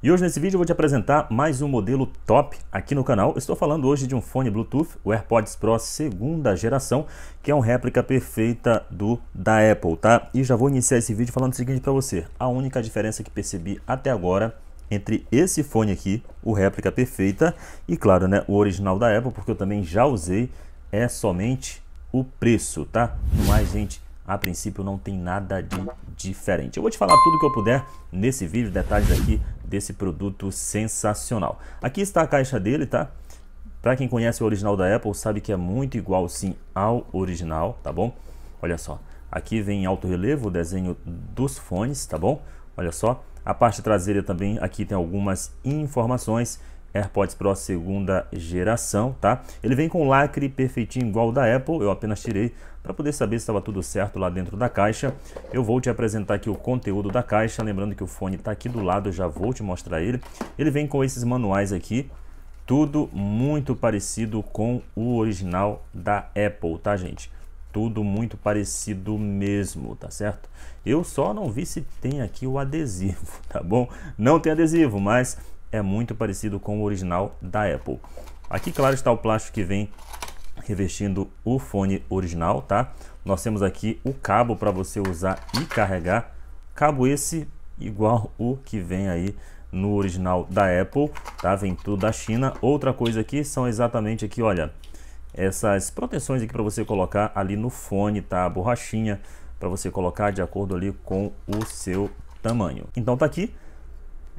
E hoje nesse vídeo eu vou te apresentar mais um modelo top aqui no canal. estou falando hoje de um fone Bluetooth, o AirPods Pro segunda geração, que é uma réplica perfeita do da Apple, tá? E já vou iniciar esse vídeo falando o seguinte para você. A única diferença que percebi até agora entre esse fone aqui, o réplica perfeita, e claro, né, o original da Apple, porque eu também já usei, é somente o preço, tá? No mais, gente, a princípio não tem nada de diferente. Eu vou te falar tudo que eu puder nesse vídeo, detalhes aqui desse produto sensacional. Aqui está a caixa dele, tá? Para quem conhece o original da Apple, sabe que é muito igual sim ao original, tá bom? Olha só, aqui vem em alto relevo o desenho dos fones, tá bom? Olha só, a parte traseira também aqui tem algumas informações AirPods Pro segunda geração, tá? Ele vem com lacre perfeitinho igual o da Apple, eu apenas tirei para poder saber se estava tudo certo lá dentro da caixa. Eu vou te apresentar aqui o conteúdo da caixa, lembrando que o fone está aqui do lado, já vou te mostrar ele. Ele vem com esses manuais aqui, tudo muito parecido com o original da Apple, tá gente? Tudo muito parecido mesmo, tá certo? Eu só não vi se tem aqui o adesivo, tá bom? Não tem adesivo, mas é muito parecido com o original da Apple. Aqui, claro, está o plástico que vem revestindo o fone original, tá? Nós temos aqui o cabo para você usar e carregar. Cabo esse igual o que vem aí no original da Apple, tá? Vem tudo da China. Outra coisa aqui são exatamente aqui, olha, essas proteções aqui para você colocar ali no fone, tá? A borrachinha para você colocar de acordo ali com o seu tamanho. Então tá aqui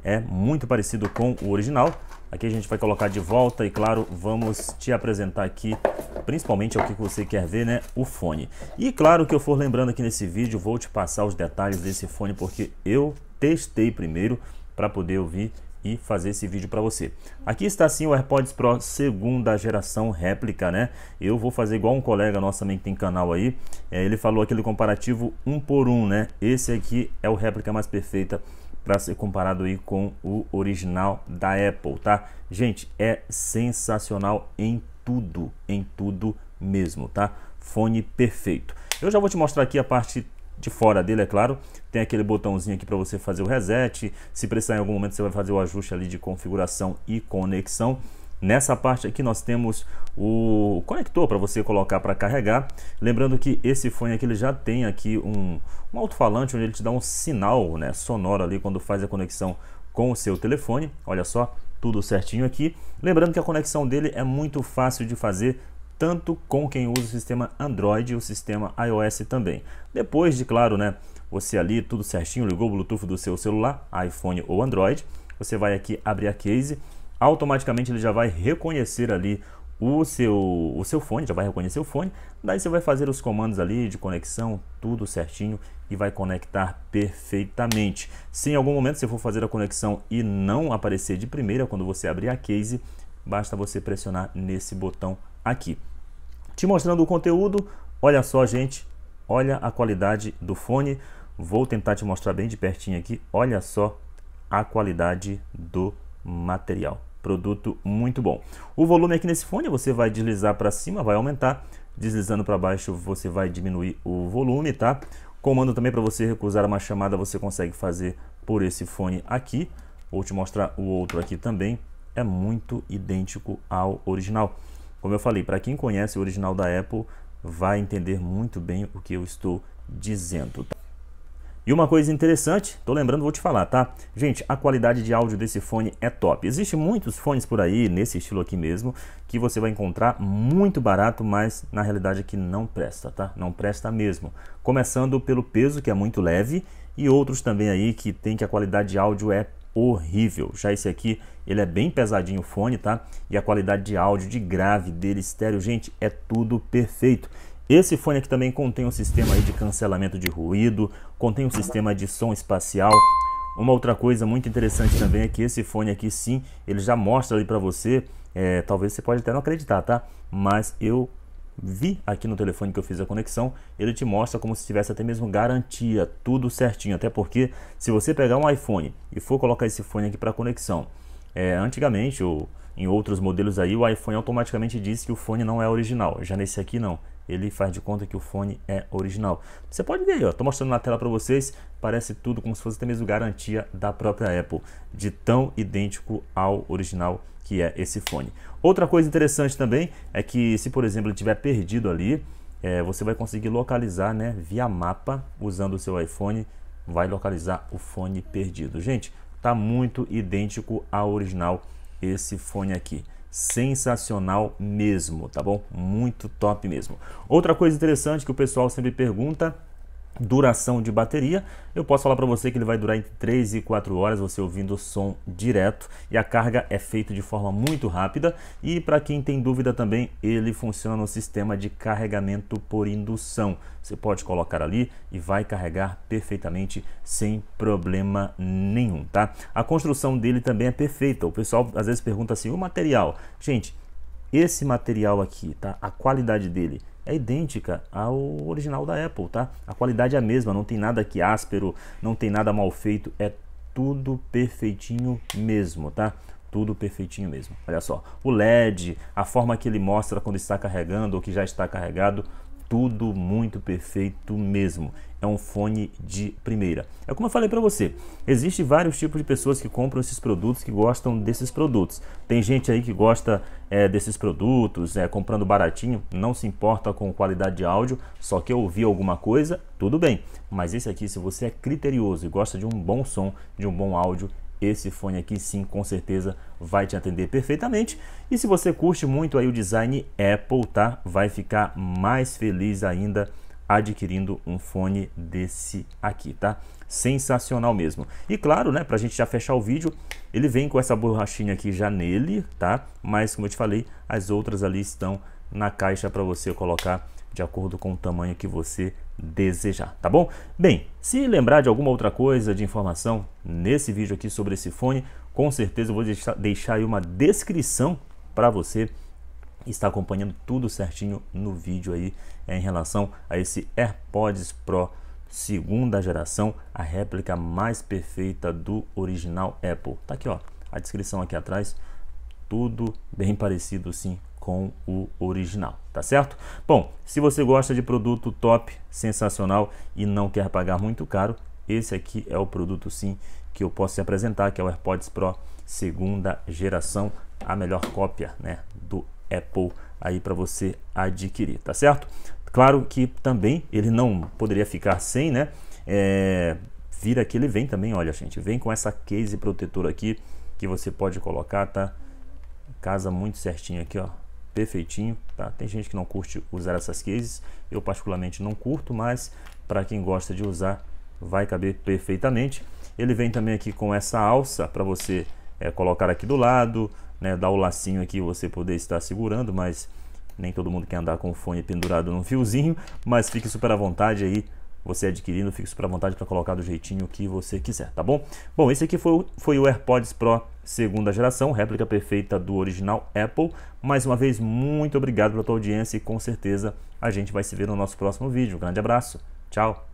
é muito parecido com o original. Aqui a gente vai colocar de volta e, claro, vamos te apresentar aqui, principalmente é o que você quer ver, né? O fone. E, claro, que eu for lembrando aqui nesse vídeo, vou te passar os detalhes desse fone, porque eu testei primeiro para poder ouvir e fazer esse vídeo para você. Aqui está sim o AirPods Pro segunda geração réplica, né? Eu vou fazer igual um colega nosso também que tem canal aí. É, ele falou aquele comparativo um por um, né? Esse aqui é o réplica mais perfeita para ser comparado aí com o original da Apple, tá? Gente, é sensacional em tudo, em tudo mesmo, tá? Fone perfeito. Eu já vou te mostrar aqui a parte de fora dele, é claro. Tem aquele botãozinho aqui para você fazer o reset. Se precisar em algum momento, você vai fazer o ajuste ali de configuração e conexão. Nessa parte aqui nós temos o conector para você colocar para carregar. Lembrando que esse fone aqui ele já tem aqui um, um alto-falante onde ele te dá um sinal né, sonoro ali quando faz a conexão com o seu telefone. Olha só, tudo certinho aqui. Lembrando que a conexão dele é muito fácil de fazer tanto com quem usa o sistema Android e o sistema iOS também. Depois de, claro, né, você ali tudo certinho, ligou o Bluetooth do seu celular, iPhone ou Android, você vai aqui abrir a case automaticamente ele já vai reconhecer ali o seu, o seu fone, já vai reconhecer o fone. Daí você vai fazer os comandos ali de conexão, tudo certinho e vai conectar perfeitamente. Se em algum momento você for fazer a conexão e não aparecer de primeira quando você abrir a case, basta você pressionar nesse botão aqui. Te mostrando o conteúdo, olha só gente, olha a qualidade do fone. Vou tentar te mostrar bem de pertinho aqui, olha só a qualidade do material. Produto muito bom. O volume aqui nesse fone você vai deslizar para cima, vai aumentar. Deslizando para baixo você vai diminuir o volume, tá? Comando também para você recusar uma chamada você consegue fazer por esse fone aqui. Vou te mostrar o outro aqui também. É muito idêntico ao original. Como eu falei, para quem conhece o original da Apple, vai entender muito bem o que eu estou dizendo. Tá? E uma coisa interessante, tô lembrando, vou te falar, tá? Gente, a qualidade de áudio desse fone é top. Existem muitos fones por aí, nesse estilo aqui mesmo, que você vai encontrar muito barato, mas na realidade aqui não presta, tá? Não presta mesmo. Começando pelo peso, que é muito leve, e outros também aí que tem que a qualidade de áudio é horrível. Já esse aqui, ele é bem pesadinho o fone, tá? E a qualidade de áudio, de grave dele, estéreo, gente, é tudo perfeito. Esse fone aqui também contém um sistema de cancelamento de ruído, contém um sistema de som espacial. Uma outra coisa muito interessante também é que esse fone aqui sim, ele já mostra ali para você, é, talvez você pode até não acreditar, tá? Mas eu vi aqui no telefone que eu fiz a conexão, ele te mostra como se tivesse até mesmo garantia, tudo certinho. Até porque se você pegar um iPhone e for colocar esse fone aqui para conexão, é, antigamente ou em outros modelos aí, o iPhone automaticamente diz que o fone não é original. Já nesse aqui não ele faz de conta que o fone é original. Você pode ver aí, ó, tô mostrando na tela para vocês, parece tudo como se fosse até mesmo garantia da própria Apple, de tão idêntico ao original que é esse fone. Outra coisa interessante também é que se, por exemplo, ele tiver perdido ali, é, você vai conseguir localizar, né, via mapa, usando o seu iPhone, vai localizar o fone perdido. Gente, tá muito idêntico ao original esse fone aqui sensacional mesmo, tá bom? Muito top mesmo. Outra coisa interessante que o pessoal sempre pergunta duração de bateria, eu posso falar para você que ele vai durar entre 3 e 4 horas, você ouvindo o som direto, e a carga é feita de forma muito rápida, e para quem tem dúvida também, ele funciona no sistema de carregamento por indução. Você pode colocar ali e vai carregar perfeitamente sem problema nenhum, tá? A construção dele também é perfeita. O pessoal às vezes pergunta assim: "O material?". Gente, esse material aqui, tá? A qualidade dele é idêntica ao original da Apple, tá? A qualidade é a mesma, não tem nada que áspero, não tem nada mal feito, é tudo perfeitinho mesmo, tá? Tudo perfeitinho mesmo. Olha só, o LED, a forma que ele mostra quando está carregando ou que já está carregado, tudo muito perfeito mesmo. É um fone de primeira. É como eu falei para você, existe vários tipos de pessoas que compram esses produtos, que gostam desses produtos. Tem gente aí que gosta é, desses produtos, é, comprando baratinho, não se importa com qualidade de áudio, só que ouvir alguma coisa, tudo bem. Mas esse aqui, se você é criterioso e gosta de um bom som, de um bom áudio, esse fone aqui sim, com certeza vai te atender perfeitamente. E se você curte muito aí o design Apple, tá? Vai ficar mais feliz ainda adquirindo um fone desse aqui, tá? Sensacional mesmo. E claro, né, a gente já fechar o vídeo, ele vem com essa borrachinha aqui já nele, tá? Mas como eu te falei, as outras ali estão na caixa para você colocar de acordo com o tamanho que você desejar, tá bom? Bem, se lembrar de alguma outra coisa de informação nesse vídeo aqui sobre esse fone, com certeza eu vou deixar, deixar aí uma descrição para você estar acompanhando tudo certinho no vídeo aí é, em relação a esse AirPods Pro segunda geração, a réplica mais perfeita do original Apple. Tá aqui, ó, a descrição aqui atrás, tudo bem parecido sim com o original, tá certo? Bom, se você gosta de produto top, sensacional e não quer pagar muito caro, esse aqui é o produto sim que eu posso te apresentar, que é o AirPods Pro segunda geração, a melhor cópia, né, do Apple aí para você adquirir, tá certo? Claro que também ele não poderia ficar sem, né? É, vira que ele vem também, olha gente, vem com essa case protetora aqui que você pode colocar, tá? Casa muito certinho aqui, ó, perfeitinho, tá? Tem gente que não curte usar essas cases, eu particularmente não curto, mas para quem gosta de usar, vai caber perfeitamente. Ele vem também aqui com essa alça para você é, colocar aqui do lado, né, dar o lacinho aqui você poder estar segurando, mas nem todo mundo quer andar com o fone pendurado num fiozinho, mas fique super à vontade aí você adquirindo para a vontade para colocar do jeitinho que você quiser, tá bom? Bom, esse aqui foi o, foi o AirPods Pro segunda geração, réplica perfeita do original Apple. Mais uma vez, muito obrigado pela tua audiência e com certeza a gente vai se ver no nosso próximo vídeo. Um grande abraço, tchau!